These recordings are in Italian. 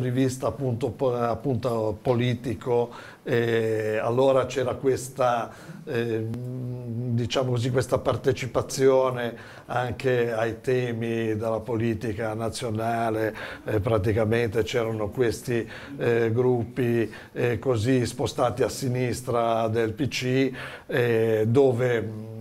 di vista appunto, appunto politico, eh, allora c'era questa, eh, diciamo così, questa partecipazione anche ai temi della politica nazionale, eh, praticamente c'erano questi eh, gruppi eh, così spostati a sinistra del PC eh, dove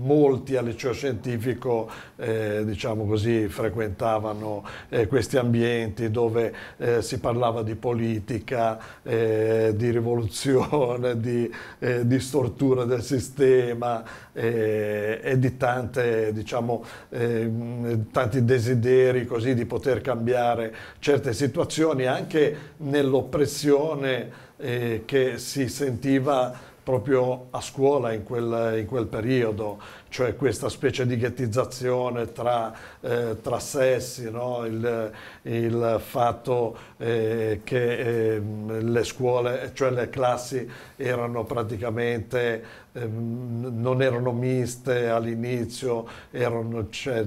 molti al liceo scientifico eh, diciamo così, frequentavano eh, questi ambienti dove eh, si parlava di politica, eh, di rivoluzione, di, eh, di, stortura del sistema eh, e di tante, diciamo, ehm, tanti desideri così, di poter cambiare certe situazioni anche nell'oppressione che si sentiva proprio a scuola in quel, in quel periodo cioè questa specie di ghettizzazione tra, eh, tra sessi, no? il, il, fatto eh, che eh, le scuole, cioè le classi erano praticamente ehm, non erano miste all'inizio,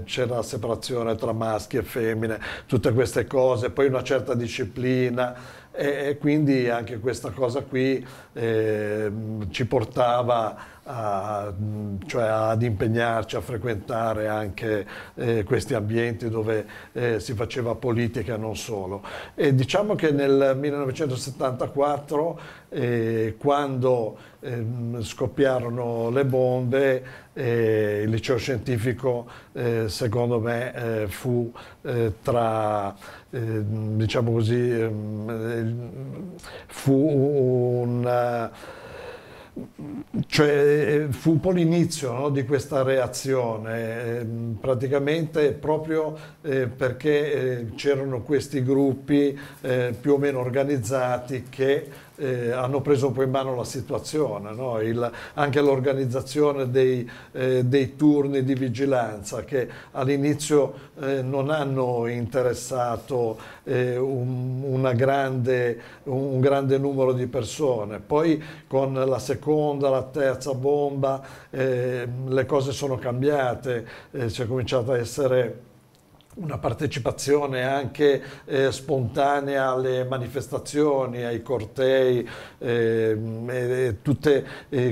c'era separazione tra maschi e femmine, tutte queste cose, poi una certa disciplina e, quindi anche questa cosa qui eh, ci portava a, cioè ad impegnarci a frequentare anche eh, questi ambienti dove eh, si faceva politica e non solo. E diciamo che nel 1974, eh, quando ehm, scoppiarono le bombe, eh, il liceo scientifico eh, secondo me eh, fu tra, ehm, diciamo così, ehm, fu un cioè, eh, fu un po' l'inizio no, di questa reazione, ehm, praticamente proprio eh, perché eh, c'erano questi gruppi più o meno organizzati che eh, hanno preso poi in mano la situazione, no? Il, anche l'organizzazione dei, eh, dei, turni di vigilanza che all'inizio eh, non hanno interessato eh, un, grande, un, grande, numero di persone, poi con la seconda, la terza bomba eh, le cose sono cambiate, si eh, è cominciato a essere una partecipazione anche eh, spontanea alle manifestazioni, ai cortei, ehm, eh, eh, tutte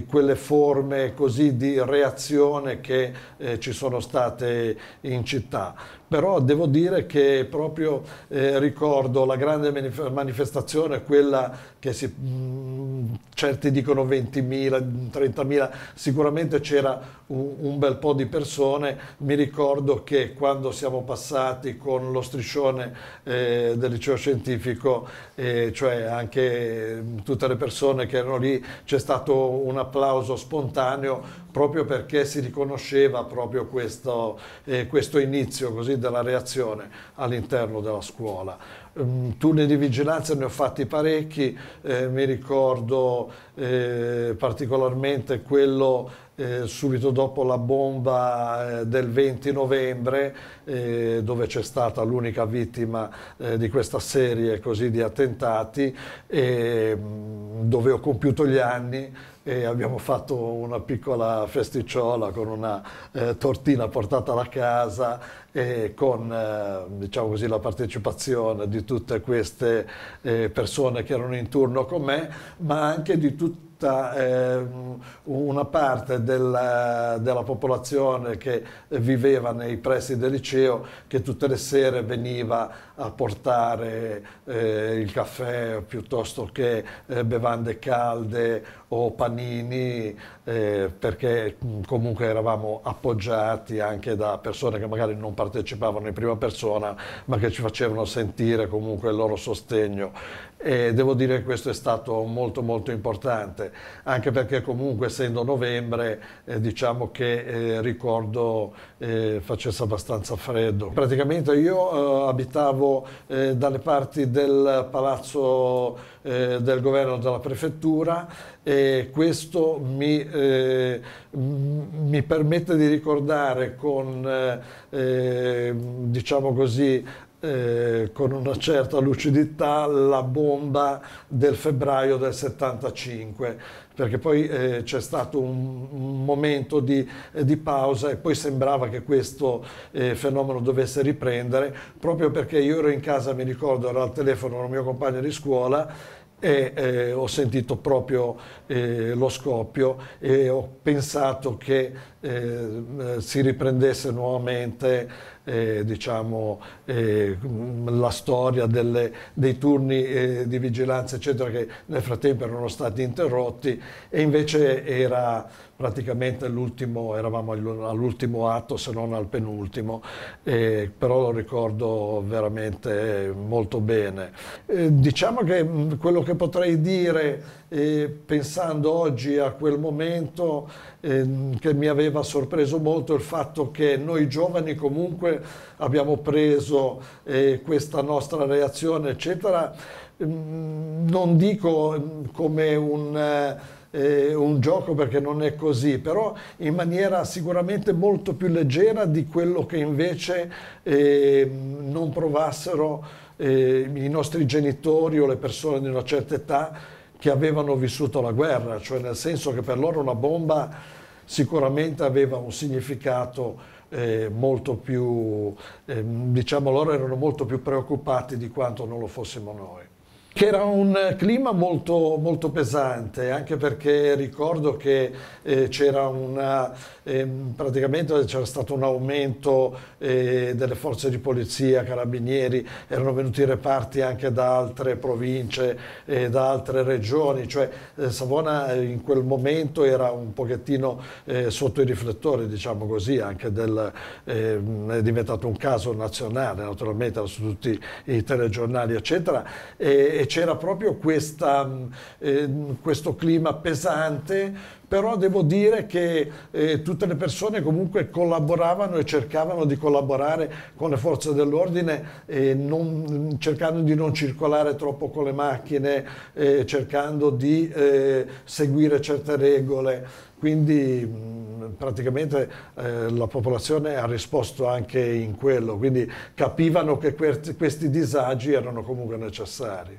quelle forme così di reazione che eh, ci sono state in città però devo dire che proprio eh, ricordo la grande manif manifestazione, quella che si, mh, mm, certi dicono 20.000, 30.000, sicuramente c'era un, un, bel po' di persone, mi ricordo che quando siamo passati con lo striscione eh, del liceo scientifico, eh, cioè anche mm, tutte le persone che erano lì, c'è stato un applauso spontaneo proprio perché si riconosceva proprio questo, eh, questo inizio così della reazione all'interno della scuola. Ehm, turni di vigilanza ne ho fatti parecchi, eh, mi ricordo eh, particolarmente quello eh, subito dopo la bomba eh, del 20 novembre eh, dove c'è stata l'unica vittima eh, di questa serie così di attentati e, mm, dove ho compiuto gli anni e abbiamo fatto una piccola festicciola con una eh, tortina portata da casa e con eh, diciamo così, la partecipazione di tutte queste eh, persone che erano intorno con me, ma anche di tutti tutta eh, una parte della, della, popolazione che viveva nei pressi del liceo che tutte le sere veniva a portare eh, il caffè piuttosto che eh, bevande calde o panini eh, perché mm, comunque eravamo appoggiati anche da persone che magari non partecipavano in prima persona ma che ci facevano sentire comunque il loro sostegno e devo dire che questo è stato molto molto importante anche perché comunque essendo novembre eh, diciamo che eh, ricordo eh, facesse abbastanza freddo. Praticamente io eh, abitavo eh, dalle parti del palazzo eh, del governo della prefettura e questo mi, mi permette di ricordare con diciamo così eh, con una certa lucidità la bomba del febbraio del 75 perché poi eh, c'è stato un, un momento di, eh, di, pausa e poi sembrava che questo eh, fenomeno dovesse riprendere, proprio perché io ero in casa, mi ricordo, ero al telefono con un mio compagno di scuola e eh, ho sentito proprio eh, lo scoppio e ho pensato che eh, si riprendesse nuovamente eh, diciamo, eh, la storia delle, dei turni eh, di vigilanza eccetera che nel frattempo erano stati interrotti e invece era praticamente l'ultimo, eravamo all'ultimo atto se non al penultimo, eh, però lo ricordo veramente molto bene. Eh, diciamo che quello che potrei dire e pensando oggi a quel momento eh, che mi aveva sorpreso molto il fatto che noi giovani comunque abbiamo preso eh, questa nostra reazione eccetera mm, non dico mm, come un eh, eh, un gioco perché non è così, però in maniera sicuramente molto più leggera di quello che invece eh, non provassero eh, i nostri genitori o le persone di una certa età che avevano vissuto la guerra, cioè nel senso che per loro una bomba sicuramente aveva un significato eh, molto più, eh, diciamo loro erano molto più preoccupati di quanto non lo fossimo noi che era un clima molto, molto pesante, anche perché ricordo che eh, c'era eh, ehm, stato un aumento eh, delle forze di polizia, carabinieri, erano venuti reparti anche da altre province, eh, da altre regioni, cioè eh, Savona eh, in quel momento era un pochettino sotto i riflettori, diciamo così, anche del, ehm, è diventato un caso nazionale, naturalmente, su tutti i telegiornali, eccetera. E, e c'era proprio questa, eh, questo clima pesante però devo dire che eh, tutte le persone comunque collaboravano e cercavano di collaborare con le forze dell'ordine eh, cercando di non circolare troppo con le macchine, eh, cercando di eh, seguire certe regole. Quindi mh, mm, praticamente eh, la popolazione ha risposto anche in quello, quindi capivano che questi disagi erano comunque necessari.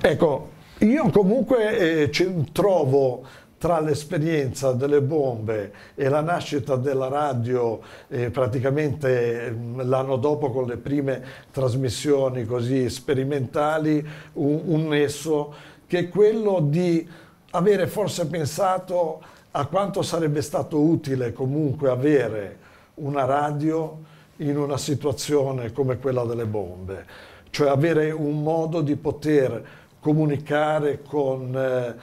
Ecco, io comunque eh, trovo tra l'esperienza delle bombe e la nascita della radio eh, praticamente mm, l'anno dopo con le prime trasmissioni così sperimentali un, un nesso che è quello di avere forse pensato a quanto sarebbe stato utile comunque avere una radio in una situazione come quella delle bombe, cioè avere un modo di poter comunicare con, eh,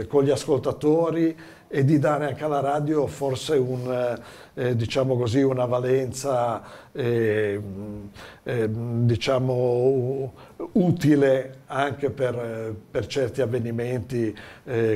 eh, con, gli ascoltatori e di dare anche alla radio forse un, eh, eh diciamo così, una valenza eh, eh diciamo, utile anche per, per certi avvenimenti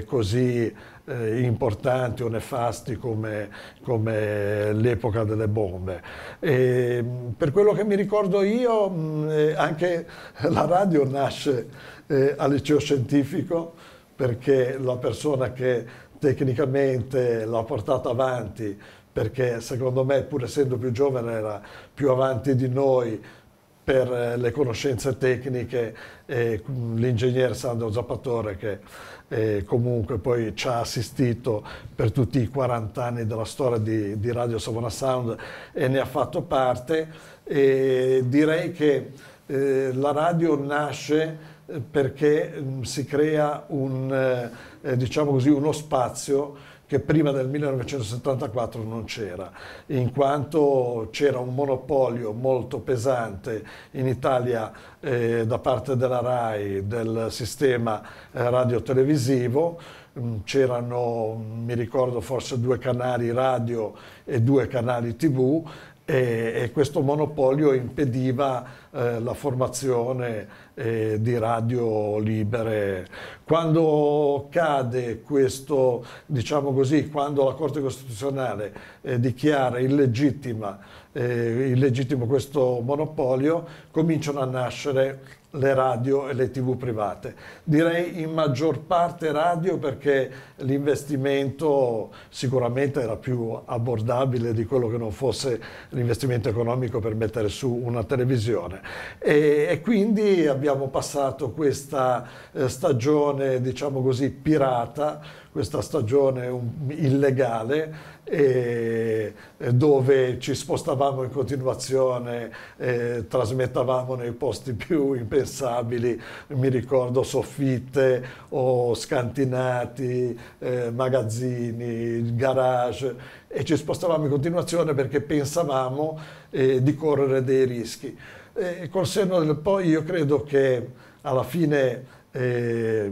così importanti o nefasti come, come l'epoca delle bombe. E, per quello che mi ricordo io, mm, anche la radio nasce eh, al liceo scientifico perché la persona che tecnicamente l'ha portata avanti, perché secondo me pur essendo più giovane era più avanti di noi per eh, le conoscenze tecniche, eh, mm, l'ingegnere Sandro Zappatore che eh, comunque poi ci ha assistito per tutti i 40 anni della storia di, di Radio Savona Sound e ne ha fatto parte. E direi che eh, la radio nasce perché mm, si crea un, eh, eh, diciamo così, uno spazio che prima del 1974 non c'era, in quanto c'era un monopolio molto pesante in Italia eh, da parte della RAI del sistema eh, radiotelevisivo, mm, c'erano, mm, mi ricordo, forse due canali radio e due canali tv e, questo monopolio impediva eh, la formazione eh, di radio libere. Quando cade questo, diciamo così, quando la Corte Costituzionale eh, dichiara illegittima, eh, illegittimo questo monopolio, cominciano a nascere le radio e le tv private. Direi in maggior parte radio perché l'investimento sicuramente era più abbordabile di quello che non fosse l'investimento economico per mettere su una televisione. E, e quindi abbiamo passato questa eh, stagione, diciamo così, pirata, questa stagione illegale e, dove ci spostavamo in continuazione, eh, trasmettavamo nei posti più impensabili, mi ricordo soffitte o scantinati, eh, magazzini, garage e ci spostavamo in continuazione perché pensavamo eh, di correre dei rischi. E col senno del poi io credo che alla fine eh,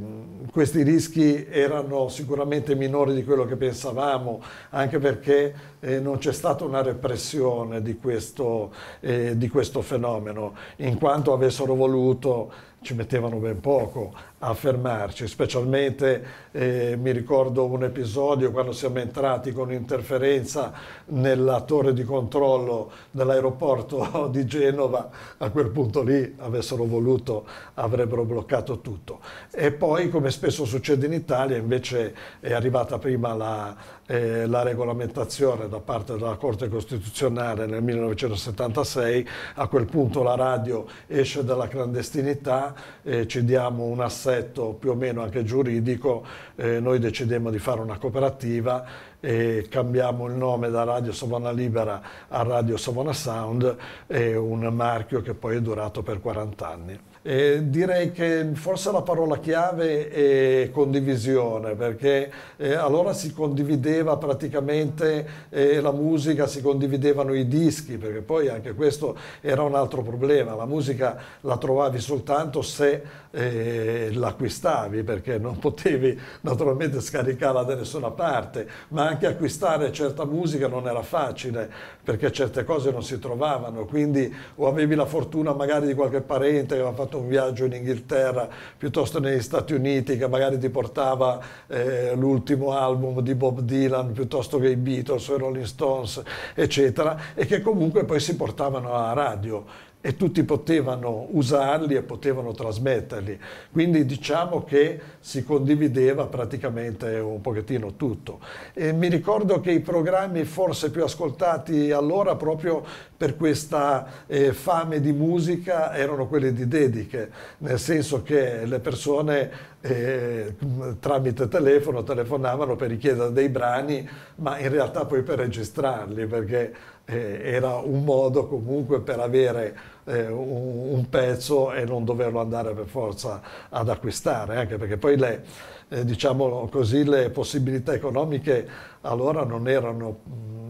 questi rischi erano sicuramente minori di quello che pensavamo, anche perché eh, non c'è stata una repressione di questo, eh, di questo fenomeno, in quanto avessero voluto ci mettevano ben poco a fermarci, specialmente eh, mi ricordo un episodio quando siamo entrati con interferenza nella torre di controllo dell'aeroporto di Genova, a quel punto lì avessero voluto avrebbero bloccato tutto. E poi, come spesso succede in Italia, invece è arrivata prima la, eh, la regolamentazione da parte della Corte Costituzionale nel 1976. A quel punto la radio esce dalla clandestinità, eh, ci diamo un assetto più o meno anche giuridico, eh, noi decidiamo di fare una cooperativa e cambiamo il nome da Radio Savona Libera a Radio Savona Sound, un marchio che poi è durato per 40 anni. Eh, direi che forse la parola chiave è condivisione, perché eh, allora si condivideva praticamente eh, la musica, si condividevano i dischi, perché poi anche questo era un altro problema, la musica la trovavi soltanto se eh, l'acquistavi, perché non potevi naturalmente scaricarla da nessuna parte, ma anche acquistare certa musica non era facile, perché certe cose non si trovavano, quindi o avevi la fortuna magari di qualche parente che aveva fatto fatto un viaggio in Inghilterra piuttosto negli Stati Uniti che magari ti portava eh, l'ultimo album di Bob Dylan piuttosto che i Beatles o i Rolling Stones eccetera e che comunque poi si portavano a radio e tutti potevano usarli e potevano trasmetterli. Quindi diciamo che si condivideva praticamente un pochettino tutto. E mi ricordo che i programmi forse più ascoltati allora proprio per questa eh, fame di musica erano quelli di dediche, nel senso che le persone eh, tramite telefono telefonavano per richiedere dei brani, ma in realtà poi per registrarli, perché eh, era un modo comunque per avere eh, un, un, pezzo e non doverlo andare per forza ad acquistare, anche perché poi le, eh, diciamo così, le possibilità economiche allora non erano... Mh, mm,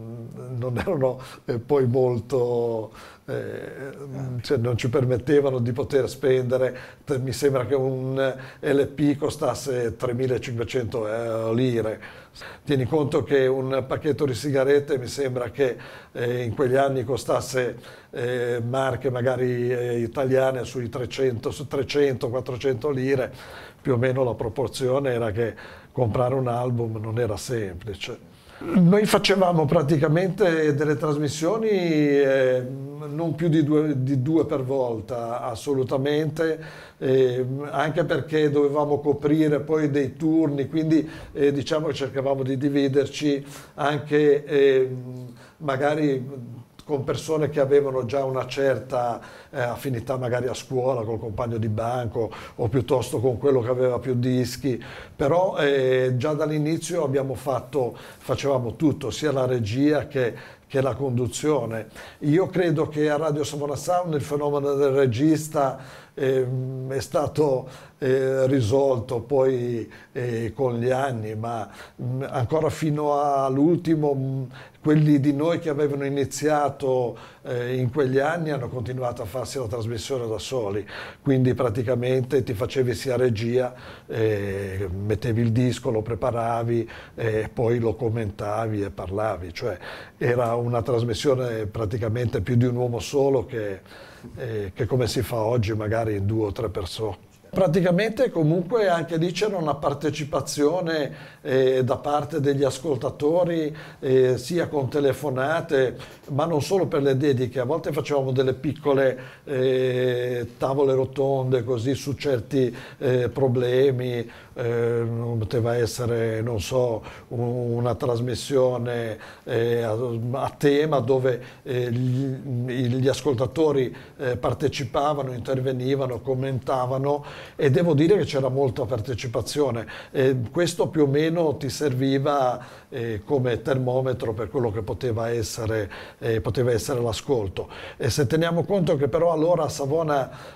non erano eh, poi molto, eh, ah, cioè non ci permettevano di poter spendere, mi sembra che un eh, LP costasse 3.500 eh, lire. Tieni conto che un pacchetto di sigarette mi sembra che eh, in quegli anni costasse marche magari italiane sui 300-400 lire, più o meno la proporzione era che comprare un album non era semplice. Noi facevamo praticamente delle trasmissioni eh, non più di due, di due, per volta, assolutamente, eh, anche perché dovevamo coprire poi dei turni, quindi eh, diciamo che cercavamo di dividerci anche eh, magari con persone che avevano già una certa eh, affinità magari a scuola col compagno di banco o piuttosto con quello che aveva più dischi, però eh, già dall'inizio abbiamo fatto, facevamo tutto, sia la regia che, che la conduzione. Io credo che a Radio Savona Sound il fenomeno del regista ehm, è stato eh, risolto poi eh, con gli anni, ma mh, mm, ancora fino all'ultimo mm, quelli di noi che avevano iniziato eh, in quegli anni hanno continuato a farsi la trasmissione da soli, quindi praticamente ti facevi sia regia, eh, mettevi il disco, lo preparavi e eh, poi lo commentavi e parlavi, cioè era una trasmissione praticamente più di un uomo solo che, eh, che come si fa oggi magari in due o tre persone. Praticamente comunque anche lì c'era una partecipazione eh, da parte degli ascoltatori, eh, sia con telefonate, ma non solo per le dediche, a volte facevamo delle piccole eh, tavole rotonde così su certi eh, problemi eh, poteva essere, non so, una trasmissione eh, a, a, tema dove eh, gli, gli, ascoltatori eh, partecipavano, intervenivano, commentavano e devo dire che c'era molta partecipazione. questo più o meno ti serviva eh, come termometro per quello che poteva essere, eh, poteva essere l'ascolto. E se teniamo conto che però allora a Savona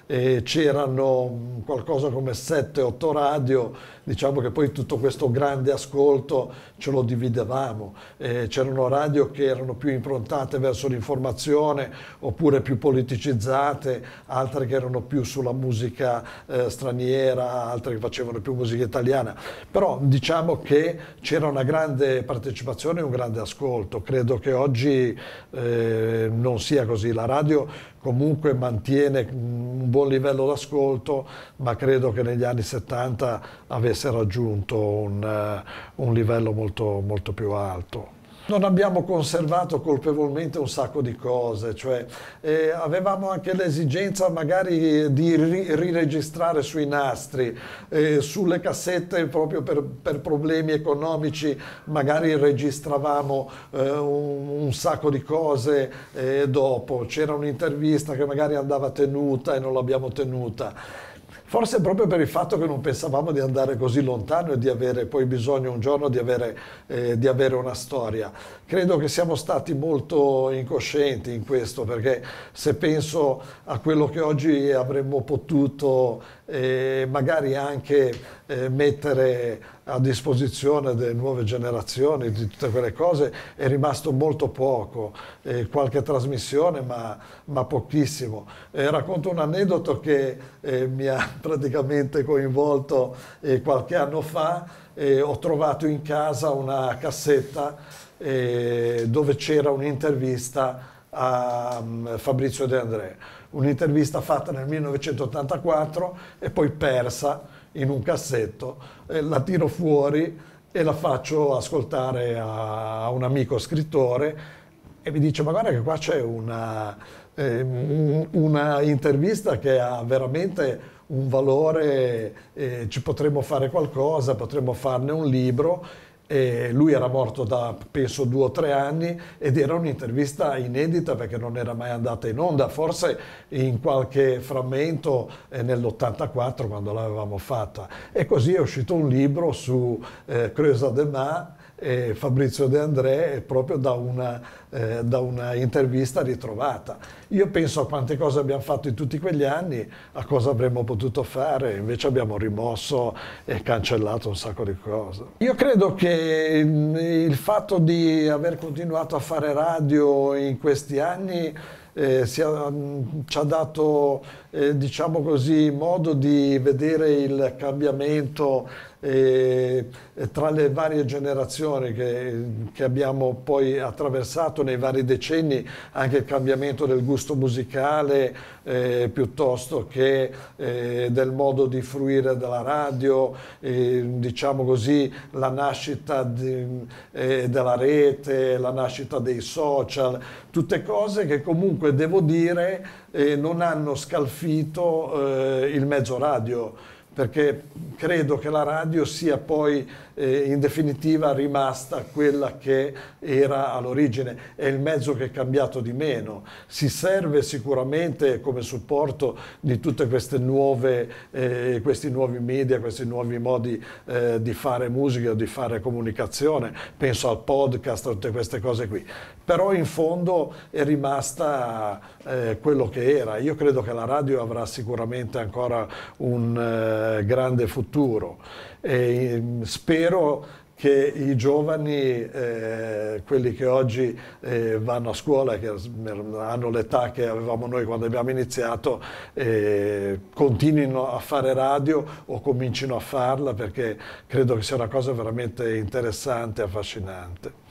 c'erano mm, qualcosa come 7-8 radio, diciamo che poi tutto questo grande ascolto ce lo dividevamo, eh, c'erano radio che erano più improntate verso l'informazione oppure più politicizzate, altre che erano più sulla musica eh, straniera, altre che facevano più musica italiana, però diciamo che c'era una grande partecipazione e un grande ascolto, credo che oggi eh, non sia così, la radio comunque mantiene un buon livello d'ascolto, ma credo che negli anni 70 avesse raggiunto un, eh, un livello molto, molto più alto non abbiamo conservato colpevolmente un sacco di cose, cioè eh, avevamo anche l'esigenza magari di ri riregistrare sui nastri, eh, sulle cassette proprio per, per, problemi economici, magari registravamo eh, un, un, sacco di cose eh, dopo, c'era un'intervista che magari andava tenuta e non l'abbiamo tenuta. Forse proprio per il fatto che non pensavamo di andare così lontano e di avere poi bisogno un giorno di avere, eh, di avere una storia credo che siamo stati molto incoscienti in questo perché se penso a quello che oggi avremmo potuto eh, magari anche eh, mettere a disposizione delle nuove generazioni di tutte quelle cose è rimasto molto poco, eh, qualche trasmissione ma, ma pochissimo. Eh, racconto un aneddoto che eh, mi ha praticamente coinvolto eh, qualche anno fa, ho trovato in casa una cassetta eh, dove c'era un'intervista a um, Fabrizio De André, un'intervista fatta nel 1984 e poi persa in un cassetto, eh, la tiro fuori e la faccio ascoltare a, a un amico scrittore e mi dice ma guarda che qua c'è una, eh, una intervista che ha veramente un valore, eh, ci potremmo fare qualcosa, potremmo farne un libro e lui era morto da penso due o tre anni ed era un'intervista inedita perché non era mai andata in onda, forse in qualche frammento eh, nell'84 quando l'avevamo fatta. E così è uscito un libro su eh, Creusa de Ma eh, Fabrizio De André proprio da una, eh, da una, intervista ritrovata. Io penso a quante cose abbiamo fatto in tutti quegli anni, a cosa avremmo potuto fare, invece abbiamo rimosso e cancellato un sacco di cose. Io credo che il fatto di aver continuato a fare radio in questi anni eh, sia, mh, ci ha dato eh, diciamo così, modo di vedere il cambiamento eh, eh, tra le varie generazioni che, che, abbiamo poi attraversato nei vari decenni, anche il cambiamento del gusto musicale eh, piuttosto che eh, del modo di fruire della radio, eh, diciamo così, la nascita di, della rete, la nascita dei social, tutte cose che comunque devo dire eh, non hanno scalfito eh, il mezzo radio, perché credo che la radio sia poi eh, in definitiva rimasta quella che era all'origine, è il mezzo che è cambiato di meno, si serve sicuramente come supporto di tutti eh, questi nuovi media, questi nuovi modi eh, di fare musica o di fare comunicazione, penso al podcast, a tutte queste cose qui, però in fondo è rimasta eh, quello che era, io credo che la radio avrà sicuramente ancora un eh, grande futuro e ehm, spero che i giovani, eh, quelli che oggi eh, vanno a scuola, che hanno l'età che avevamo noi quando abbiamo iniziato, eh, continuino a fare radio o comincino a farla perché credo che sia una cosa veramente interessante e affascinante.